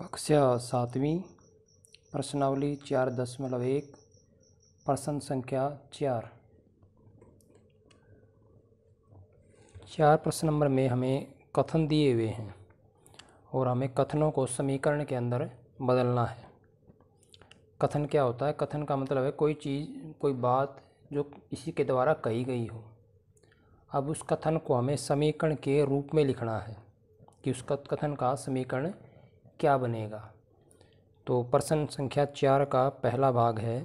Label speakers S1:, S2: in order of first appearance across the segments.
S1: कक्षा सातवीं प्रश्नावली चार दशमलव एक प्रश्न संख्या चार चार प्रश्न नंबर में हमें कथन दिए हुए हैं और हमें कथनों को समीकरण के अंदर बदलना है कथन क्या होता है कथन का मतलब है कोई चीज़ कोई बात जो किसी के द्वारा कही गई हो अब उस कथन को हमें समीकरण के रूप में लिखना है कि उस कथन का समीकरण क्या बनेगा तो प्रश्न संख्या चार का पहला भाग है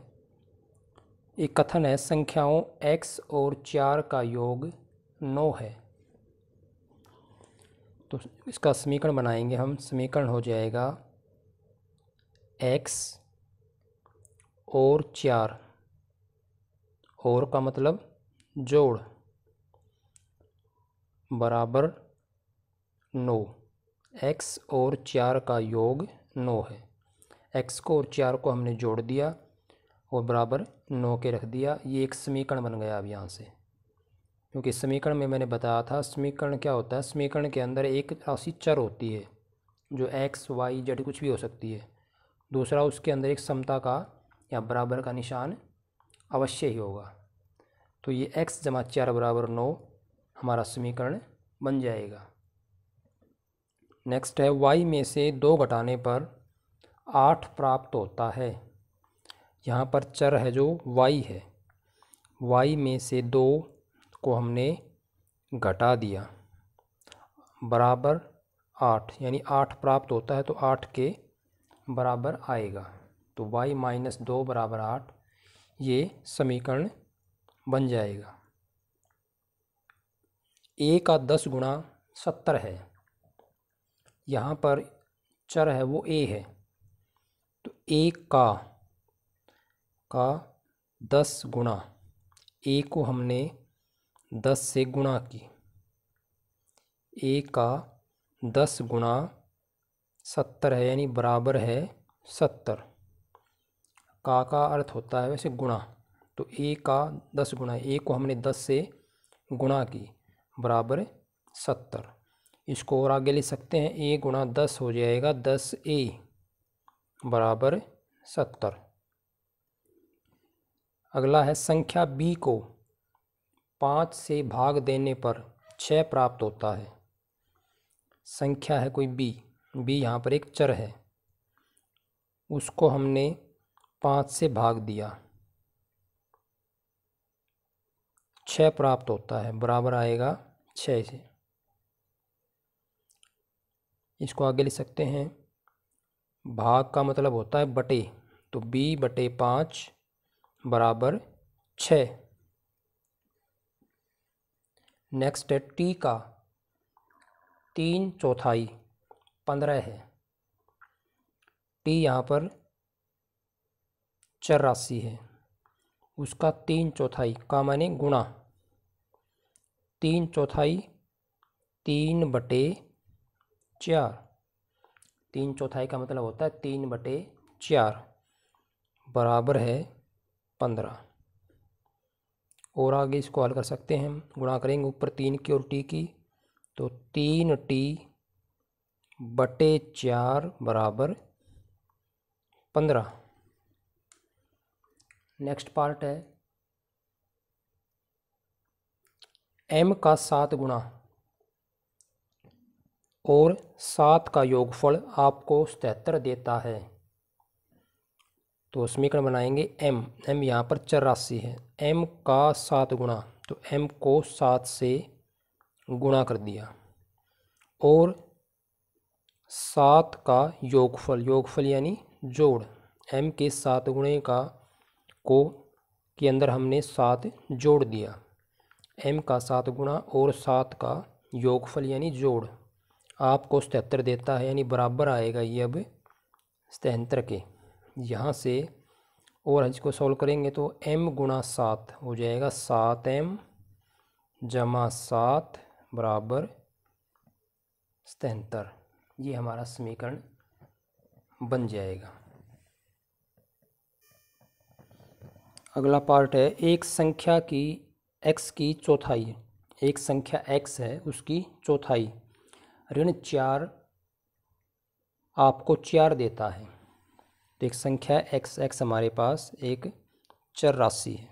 S1: एक कथन है संख्याओं x और चार का योग नौ है तो इसका समीकरण बनाएंगे हम समीकरण हो जाएगा x और चार और का मतलब जोड़ बराबर नौ एक्स और चार का योग नौ है एक्स को और चार को हमने जोड़ दिया और बराबर नौ के रख दिया ये एक समीकरण बन गया अब यहाँ से क्योंकि समीकरण में मैंने बताया था समीकरण क्या होता है समीकरण के अंदर एक राशि चर होती है जो एक्स वाई जेड कुछ भी हो सकती है दूसरा उसके अंदर एक समता का या बराबर का निशान अवश्य ही होगा तो ये एक्स जमा चार बराबर नौ हमारा समीकरण बन जाएगा नेक्स्ट है वाई में से दो घटाने पर आठ प्राप्त होता है यहाँ पर चर है जो वाई है वाई में से दो को हमने घटा दिया बराबर आठ यानी आठ प्राप्त होता है तो आठ के बराबर आएगा तो वाई माइनस दो बराबर आठ ये समीकरण बन जाएगा ए का दस गुणा सत्तर है यहाँ पर चर है वो ए है तो ए का का दस गुणा ए को हमने दस से गुणा की ए का दस गुणा सत्तर है यानी बराबर है सत्तर का का अर्थ होता है वैसे गुणा तो ए का दस गुणा ए को हमने दस से गुणा की बराबर सत्तर इसको और आगे ले सकते हैं ए गुणा दस हो जाएगा दस ए बराबर सत्तर अगला है संख्या बी को पाँच से भाग देने पर छः प्राप्त होता है संख्या है कोई बी बी यहाँ पर एक चर है उसको हमने पाँच से भाग दिया छः प्राप्त होता है बराबर आएगा छः से इसको आगे लिख सकते हैं भाग का मतलब होता है बटे तो बी बटे पाँच बराबर छ नेक्स्ट है टी का तीन चौथाई पंद्रह है टी यहाँ पर चर राशि है उसका तीन चौथाई का माने गुणा तीन चौथाई तीन बटे चार तीन चौथाई का मतलब होता है तीन बटे चार बराबर है पंद्रह और आगे इसको हल कर सकते हैं हम गुणा करेंगे ऊपर तीन की और टी की तो तीन टी बटे चार बराबर पंद्रह नेक्स्ट पार्ट है एम का सात गुणा और सात का योगफल आपको सतहत्तर देता है तो समीकरण बनाएंगे m m यहाँ पर चौरासी है m का सात गुणा तो m को सात से गुणा कर दिया और सात का योगफल योगफल यानी जोड़ m के सात गुणे का को के अंदर हमने सात जोड़ दिया m का सात गुणा और सात का योगफल यानी जोड़ आपको सतहत्तर देता है यानी बराबर आएगा ये अब सतहत्तर के यहाँ से और इसको सॉल्व करेंगे तो एम गुणा सात हो जाएगा सात एम जमा सात बराबर सतहत्तर ये हमारा समीकरण बन जाएगा अगला पार्ट है एक संख्या की एक्स की चौथाई एक संख्या एक्स है उसकी चौथाई ऋण चार आपको चार देता है तो एक संख्या एक्स एक्स हमारे पास एक चर राशि है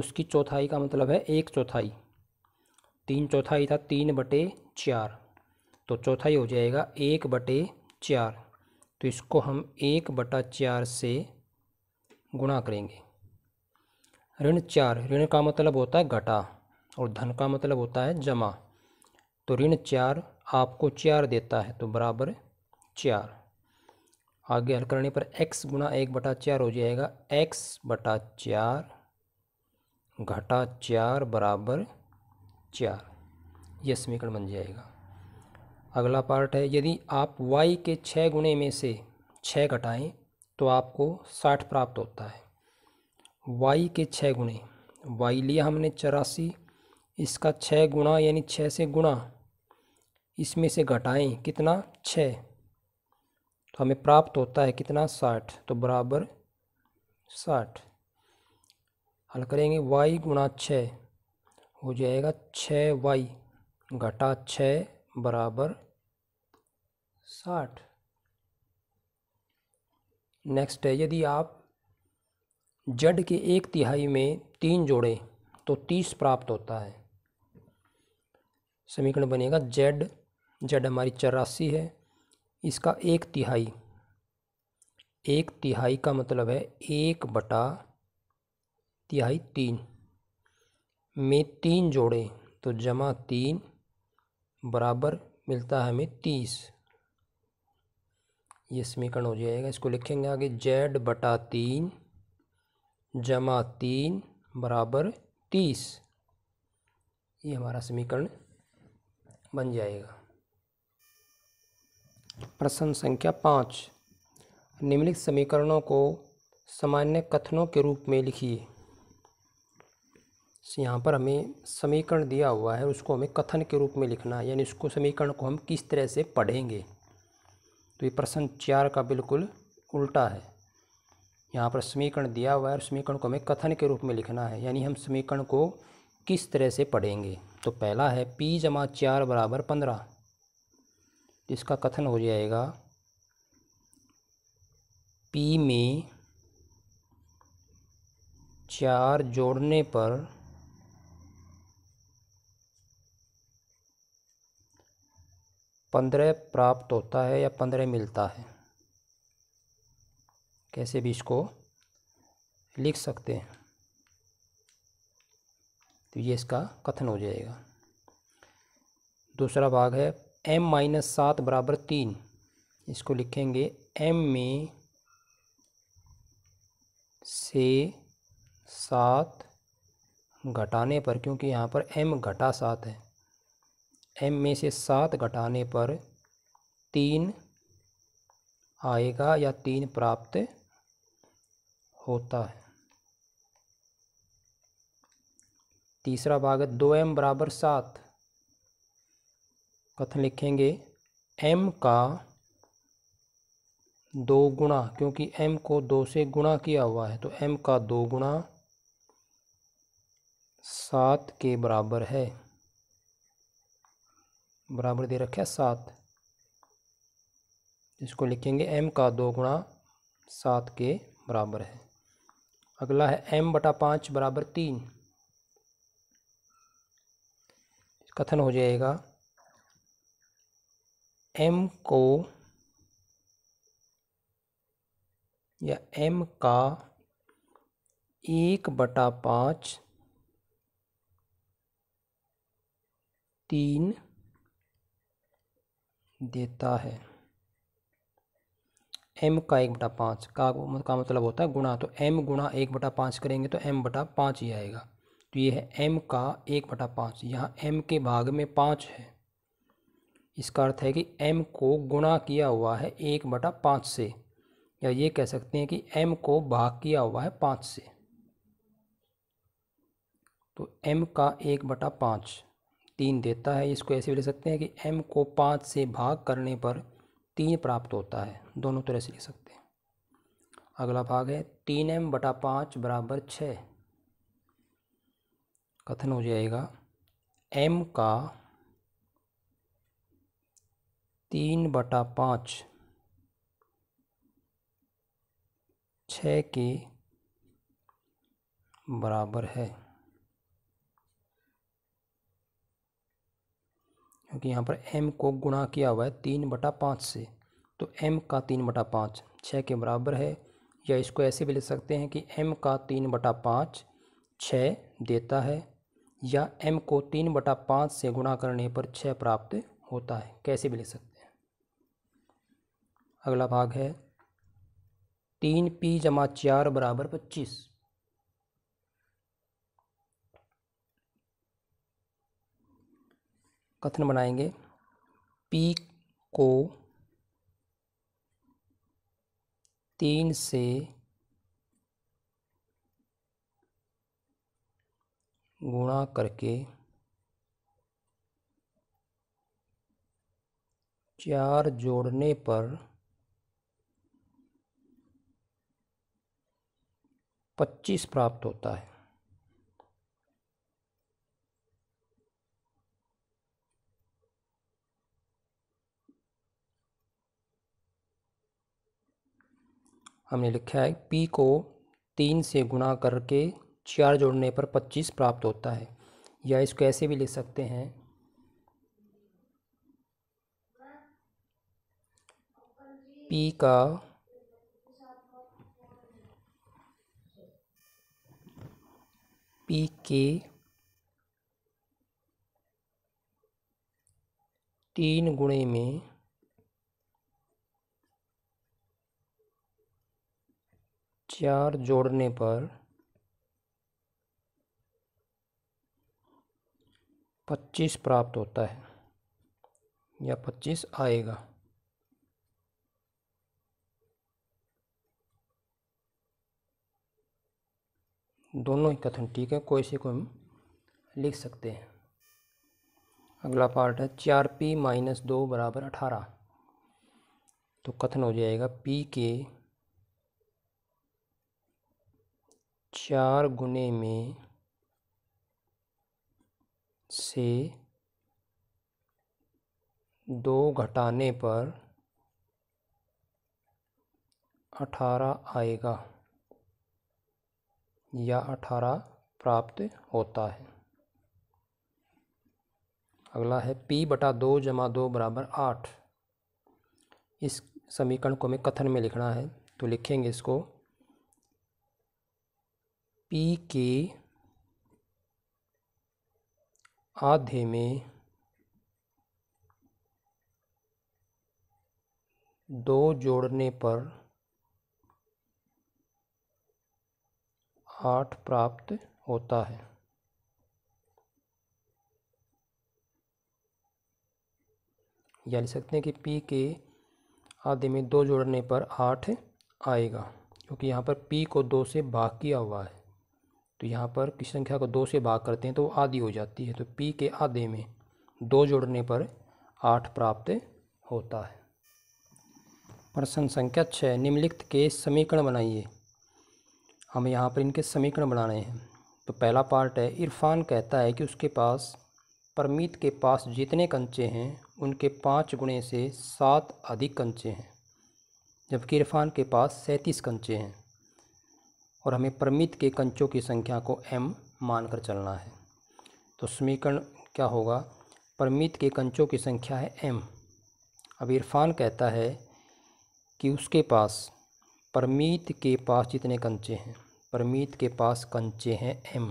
S1: उसकी चौथाई का मतलब है एक चौथाई तीन चौथाई था तीन बटे चार तो चौथाई हो जाएगा एक बटे चार तो इसको हम एक बटा चार से गुणा करेंगे ऋण चार ऋण का मतलब होता है घटा और धन का मतलब होता है जमा तो ऋण चार आपको चार देता है तो बराबर चार आगे हल करने पर x गुणा एक बटा चार हो जाएगा x बटा चार घटा चार बराबर चार यह समीकरण बन जाएगा अगला पार्ट है यदि आप y के छः गुणे में से छः घटाएं तो आपको साठ प्राप्त होता है y के छः गुणे y लिया हमने चौरासी इसका छः गुणा यानी छः से गुणा इसमें से घटाएं कितना छ तो हमें प्राप्त होता है कितना साठ तो बराबर साठ हल करेंगे वाई गुणा छ हो जाएगा छ वाई घटा छ बराबर साठ नेक्स्ट है यदि आप जड के एक तिहाई में तीन जोड़ें तो तीस प्राप्त होता है समीकरण बनेगा जेड जेड हमारी चौरासी है इसका एक तिहाई एक तिहाई का मतलब है एक बटा तिहाई तीन में तीन जोड़े तो जमा तीन बराबर मिलता है हमें तीस ये समीकरण हो जाएगा इसको लिखेंगे आगे जेड बटा तीन जमा तीन बराबर तीस ये हमारा समीकरण बन जाएगा प्रश्न संख्या पाँच निम्नलिखित समीकरणों को सामान्य कथनों के रूप में लिखिए यहाँ पर हमें समीकरण दिया हुआ है उसको हमें कथन के रूप में लिखना है यानी उसको समीकरण को हम किस तरह से पढ़ेंगे तो ये प्रश्न चार का बिल्कुल उल्टा है यहाँ पर समीकरण दिया हुआ है और समीकरण को हमें कथन के रूप में लिखना है यानी हम समीकरण को किस तरह से पढ़ेंगे तो पहला है पी जमा चार बराबर पंद्रह जिसका कथन हो जाएगा पी में चार जोड़ने पर पंद्रह प्राप्त होता है या पंद्रह मिलता है कैसे भी इसको लिख सकते हैं तो ये इसका कथन हो जाएगा दूसरा भाग है एम माइनस सात बराबर तीन इसको लिखेंगे एम में से सात घटाने पर क्योंकि यहाँ पर एम घटा सात है एम में से सात घटाने पर तीन आएगा या तीन प्राप्त होता है तीसरा भाग है दो एम बराबर सात कथन लिखेंगे एम का दो गुणा क्योंकि एम को दो से गुणा किया हुआ है तो एम का दो गुणा सात के बराबर है बराबर दे रखे सात इसको लिखेंगे एम का दो गुणा सात के बराबर है अगला है एम बटा पाँच बराबर तीन कथन हो जाएगा एम को या एम का एक बटा पाँच तीन देता है एम का एक बटा पाँच का का मतलब होता है गुणा तो एम गुणा एक बटा पाँच करेंगे तो एम बटा पाँच ही आएगा तो ये है एम का एक बटा पाँच यहाँ एम के भाग में पाँच है इसका अर्थ है कि m को गुणा किया हुआ है एक बटा पाँच से या ये कह सकते हैं कि m को भाग किया हुआ है पाँच से तो m का एक बटा पाँच तीन देता है इसको ऐसे भी लिख सकते हैं कि m को पाँच से भाग करने पर तीन प्राप्त होता है दोनों तरह से लिख सकते हैं अगला भाग है तीन एम बटा पाँच बराबर छः कथन हो जाएगा m का तीन बटा पाँच छ के बराबर है क्योंकि यहाँ पर m को गुणा किया हुआ है तीन बटा पाँच से तो m का तीन बटा पाँच छः के बराबर है या इसको ऐसे भी ले सकते हैं कि m का तीन बटा पाँच छः देता है या m को तीन बटा पाँच से गुणा करने पर छः प्राप्त होता है कैसे भी ले सकते अगला भाग है तीन पी जमा चार बराबर पच्चीस कथन बनाएंगे पी को तीन से गुणा करके चार जोड़ने पर पच्चीस प्राप्त होता है हमने लिखा है पी को तीन से गुणा करके चार जोड़ने पर पच्चीस प्राप्त होता है या इसको ऐसे भी लिख सकते हैं पी का पी के तीन गुणे में चार जोड़ने पर पच्चीस प्राप्त होता है या पच्चीस आएगा दोनों ही कथन ठीक है कोई से कोई हम लिख सकते हैं अगला पार्ट है चार पी माइनस दो बराबर अठारह तो कथन हो जाएगा पी के चार गुने में से दो घटाने पर अठारह आएगा या अठारह प्राप्त होता है अगला है पी बटा दो जमा दो बराबर आठ इस समीकरण को हमें कथन में लिखना है तो लिखेंगे इसको पी के आधे में दो जोड़ने पर आठ प्राप्त होता है या लिख सकते हैं कि पी के आधे में दो जोड़ने पर आठ आएगा क्योंकि यहाँ पर पी को दो से भाग किया हुआ है तो यहाँ पर किस संख्या को दो से भाग करते हैं तो वो आधी हो जाती है तो पी के आधे में दो जोड़ने पर आठ प्राप्त होता है प्रश्न संख्या छः निम्नलिखित के समीकरण बनाइए हमें यहाँ पर इनके समीकरण बनाने हैं तो पहला पार्ट है इरफान कहता है कि उसके पास परमीत के पास जितने कंचे हैं उनके पाँच गुणे से सात अधिक कंचे हैं जबकि इरफान के पास सैंतीस कंचे हैं और हमें परमित के कंचों की संख्या को एम मानकर चलना है तो समीकरण क्या होगा परमित के कंचों की संख्या है एम अब इरफान कहता है कि उसके पास परमीत के पास जितने कंचे हैं परमीत के पास कंचे हैं एम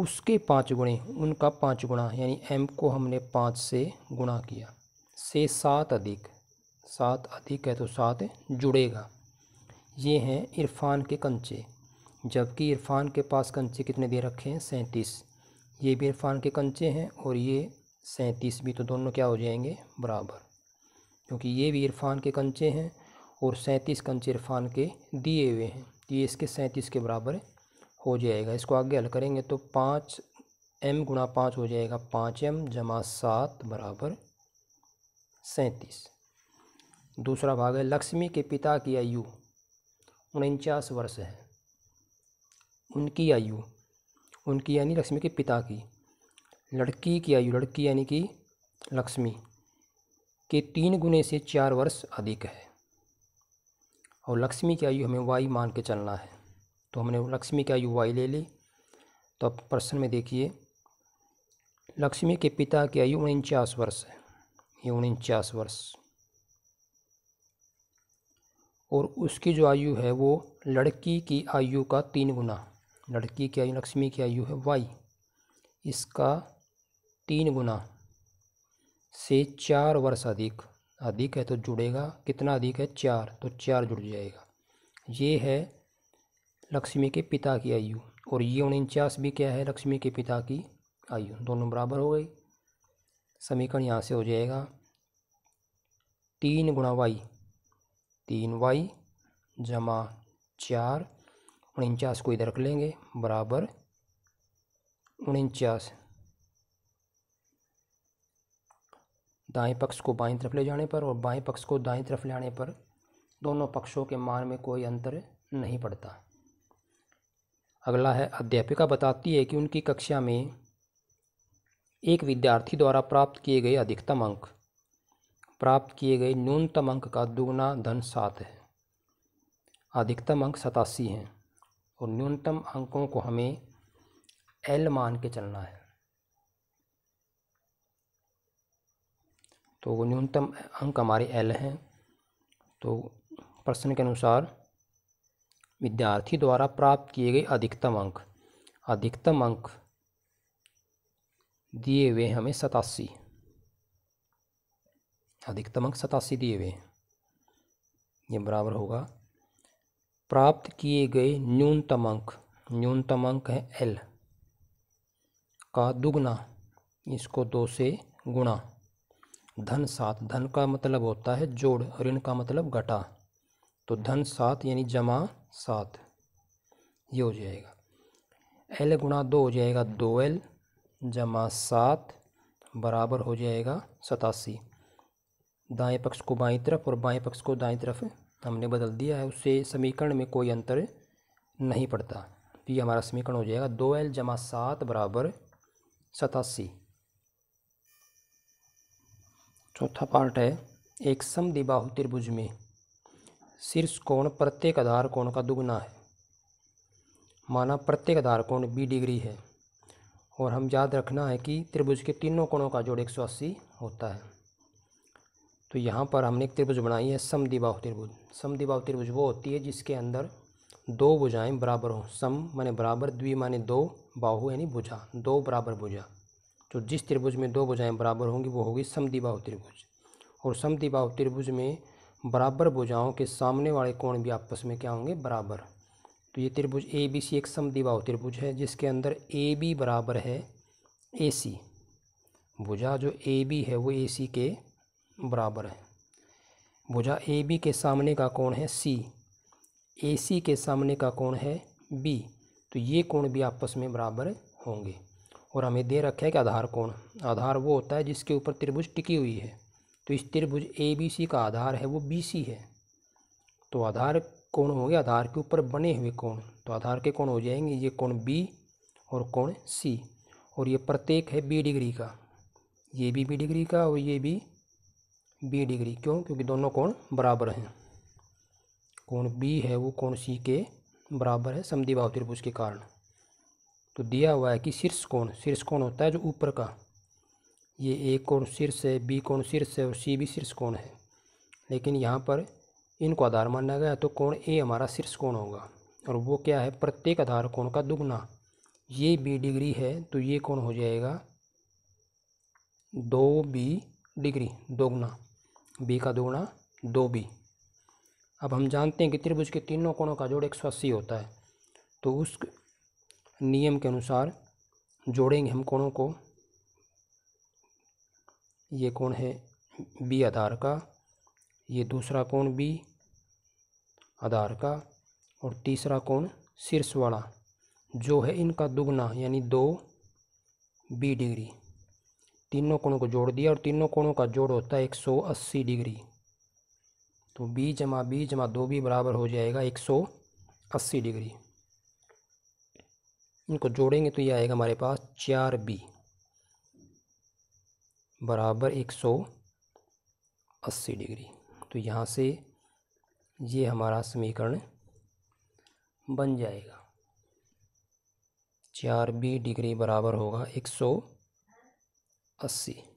S1: उसके पाँच गुणे उनका पाँच गुणा यानी एम को हमने पाँच से गुणा किया से सात अधिक सात अधिक है तो सात जुड़ेगा ये हैं इरफान के कंचे जबकि इरफान के पास कंचे कितने दे रखे हैं सैंतीस ये भी इरफान के कंचे हैं और ये सैंतीस भी तो दोनों क्या हो जाएंगे बराबर क्योंकि ये भी इरफान के कंचे हैं और सैंतीस कंचे इरफान के दिए हुए हैं तो ये इसके सैंतीस के बराबर हो जाएगा इसको आगे हल करेंगे तो पाँच एम गुणा पाँच हो जाएगा पाँच एम जमा सात बराबर सैंतीस दूसरा भाग है लक्ष्मी के पिता की आयु उनचास वर्ष है उनकी आयु उनकी यानी लक्ष्मी के पिता की लड़की की आयु लड़की यानी कि लक्ष्मी के तीन गुने से चार वर्ष अधिक है और लक्ष्मी की आयु हमें वाई मान के चलना है तो हमने लक्ष्मी की आयु वाई ले ली तो अब प्रश्न में देखिए लक्ष्मी के पिता की आयु उनचास वर्ष है ये उनचास वर्ष और उसकी जो आयु है वो लड़की की आयु का तीन गुना लड़की की आयु लक्ष्मी की आयु है वाई इसका तीन गुना से चार वर्ष अधिक अधिक है तो जुड़ेगा कितना अधिक है चार तो चार जुड़ जाएगा ये है लक्ष्मी के पिता की आयु और ये उनचास भी क्या है लक्ष्मी के पिता की आयु दोनों बराबर हो गई समीकरण यहाँ से हो जाएगा तीन गुणा वाई तीन वाई जमा चार उनचास को इधर रख लेंगे बराबर उनचास दाएं पक्ष को बाएं तरफ ले जाने पर और बाएं पक्ष को दाएं तरफ ले आने पर दोनों पक्षों के मान में कोई अंतर नहीं पड़ता अगला है अध्यापिका बताती है कि उनकी कक्षा में एक विद्यार्थी द्वारा प्राप्त किए गए अधिकतम अंक प्राप्त किए गए न्यूनतम अंक का दुगुना धन सात है अधिकतम अंक सतासी हैं और न्यूनतम अंकों को हमें एल मान के चलना है तो न्यूनतम अंक हमारे एल हैं तो प्रश्न के अनुसार विद्यार्थी द्वारा प्राप्त किए गए अधिकतम अंक अधिकतम अंक दिए हुए हमें सतासी अधिकतम अंक सतासी दिए हुए ये बराबर होगा प्राप्त किए गए न्यूनतम अंक न्यूनतम अंक है एल का दुगना इसको दो से गुणा धन सात धन का मतलब होता है जोड़ और इनका मतलब घटा तो धन सात यानी जमा सात ये हो जाएगा एल गुणा दो हो जाएगा दो एल जमा सात बराबर हो जाएगा सतासी दाएं पक्ष को बाईं तरफ और बाएं पक्ष को दाएं तरफ हमने बदल दिया है उससे समीकरण में कोई अंतर नहीं पड़ता तो ये हमारा समीकरण हो जाएगा दो एल जमा सात बराबर सतासी चौथा पार्ट है एक सम दिबाहु त्रिभुज में शीर्ष कोण प्रत्येक आधार कोण का दुगना है माना प्रत्येक आधार कोण बी डिग्री है और हम याद रखना है कि त्रिभुज के तीनों कोणों का जोड़ एक सौ अस्सी होता है तो यहाँ पर हमने एक त्रिभुज बनाई है सम दिबाहु त्रिभुज सम दिबाहु त्रिभुज वो होती है जिसके अंदर दो भुजाएँ बराबर हों सम माने बराबर द्वि माने दो बाहु यानी भुजा दो बराबर भुजा तो जिस त्रिभुज में दो भुजाएं बराबर होंगी वो होगी समदिबाहु त्रिभुज और समदिबाहु त्रिभुज में बराबर भुजाओं के सामने वाले कोण भी आपस में क्या होंगे बराबर तो ये त्रिभुज ए बी सी एक समदिबाहु त्रिभुज है जिसके अंदर ए बी बराबर है ए सी भुजा जो ए बी है वो ए सी के बराबर है भुजा ए बी के सामने का कोण है सी ए सी के सामने का कोण है बी तो ये कोण भी आपस में बराबर होंगे और हमें दे रखा है कि आधार कोण आधार वो होता है जिसके ऊपर त्रिभुज टिकी हुई है तो इस त्रिभुज ए बी सी का आधार है वो बी सी है तो आधार कोण हो गया आधार के ऊपर बने हुए कोण तो आधार के कोण हो जाएंगे ये कोण बी और कोण सी और ये प्रत्येक है बी डिग्री का ये भी बी डिग्री का और ये भी बी डिग्री क्यों क्योंकि दोनों कोण बराबर हैं कोण बी है वो कोण सी के बराबर है समद्विभाव त्रिभुज के कारण तो दिया हुआ है कि शीर्ष कोण शीर्ष कोण होता है जो ऊपर का ये ए कोण शीर्ष है बी कोण शीर्ष है और सी भी शीर्ष कोण है लेकिन यहाँ पर इनको आधार माना गया तो कोण ए हमारा शीर्ष कोण होगा और वो क्या है प्रत्येक आधार कोण का दुगना ये बी डिग्री है तो ये कौन हो जाएगा दो बी डिग्री दोगुना बी का दोगुना दो बी अब हम जानते हैं कि त्रिभुज के तीनों कोणों का जोड़ एक सौ अस्सी होता है तो उस नियम के अनुसार जोड़ेंगे हम कोणों को ये कोण है बी आधार का ये दूसरा कोण बी आधार का और तीसरा कोण शीर्ष वाला जो है इनका दुगना यानी दो बी डिग्री तीनों कोणों को जोड़ दिया और तीनों कोणों का जोड़ होता है एक सौ अस्सी डिग्री तो बी जमा बी जमा दो बी बराबर हो जाएगा एक सौ अस्सी डिग्री इनको जोड़ेंगे तो ये आएगा हमारे पास चार बी बराबर एक सौ अस्सी डिग्री तो यहाँ से ये हमारा समीकरण बन जाएगा चार बी डिग्री बराबर होगा एक सौ अस्सी